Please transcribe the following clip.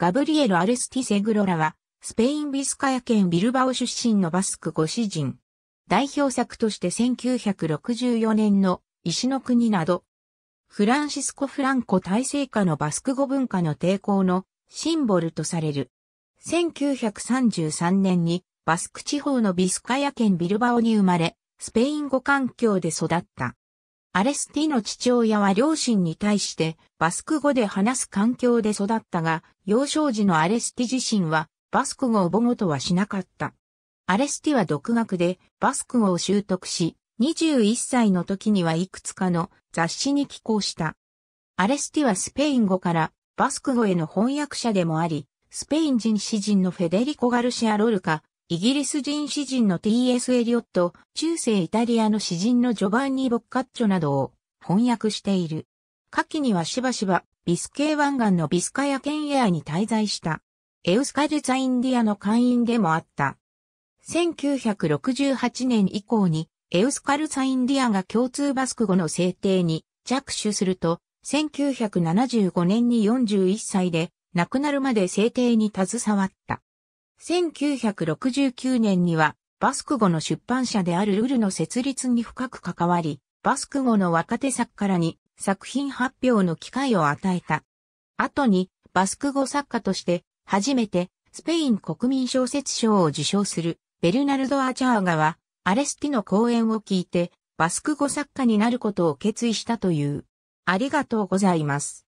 ガブリエル・アルスティセグロラは、スペインビスカヤ県ビルバオ出身のバスクご詩人。代表作として1964年の石の国など、フランシスコ・フランコ体制下のバスク語文化の抵抗のシンボルとされる。1933年にバスク地方のビスカヤ県ビルバオに生まれ、スペイン語環境で育った。アレスティの父親は両親に対してバスク語で話す環境で育ったが、幼少時のアレスティ自身はバスク語を母語とはしなかった。アレスティは独学でバスク語を習得し、21歳の時にはいくつかの雑誌に寄稿した。アレスティはスペイン語からバスク語への翻訳者でもあり、スペイン人詩人のフェデリコ・ガルシア・ロルカ、イギリス人詩人の T.S. エリオット、中世イタリアの詩人のジョバンニ・ボッカッチョなどを翻訳している。下記にはしばしば、ビスケー湾岸のビスカヤ県エアに滞在した。エウスカルツァインディアの会員でもあった。1968年以降に、エウスカルツァインディアが共通バスク語の制定に着手すると、1975年に41歳で亡くなるまで制定に携わった。1969年には、バスク語の出版社であるルルの設立に深く関わり、バスク語の若手作家らに作品発表の機会を与えた。後に、バスク語作家として、初めて、スペイン国民小説賞を受賞する、ベルナルド・アジチャーガは、アレスティの講演を聞いて、バスク語作家になることを決意したという。ありがとうございます。